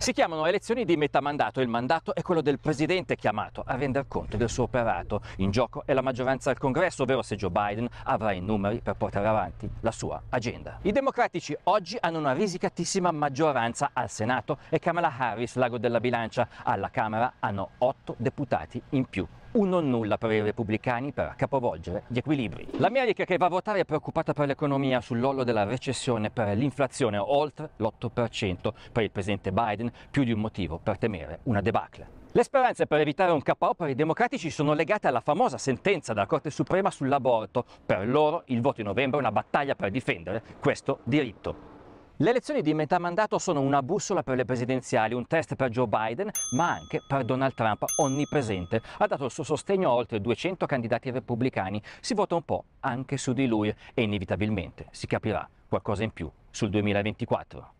Si chiamano elezioni di metà mandato, il mandato è quello del presidente chiamato a render conto del suo operato. In gioco è la maggioranza al congresso, ovvero se Joe Biden avrà i numeri per portare avanti la sua agenda. I democratici oggi hanno una risicatissima maggioranza al Senato e Kamala Harris, l'ago della bilancia. Alla Camera hanno otto deputati in più un non nulla per i repubblicani per capovolgere gli equilibri. L'America che va a votare è preoccupata per l'economia sull'ollo della recessione per l'inflazione oltre l'8% per il presidente Biden, più di un motivo per temere una debacle. Le speranze per evitare un KO per i democratici sono legate alla famosa sentenza della Corte Suprema sull'aborto. Per loro il voto in novembre è una battaglia per difendere questo diritto. Le elezioni di metà mandato sono una bussola per le presidenziali, un test per Joe Biden, ma anche per Donald Trump, onnipresente. Ha dato il suo sostegno a oltre 200 candidati repubblicani. Si vota un po' anche su di lui e inevitabilmente si capirà qualcosa in più sul 2024.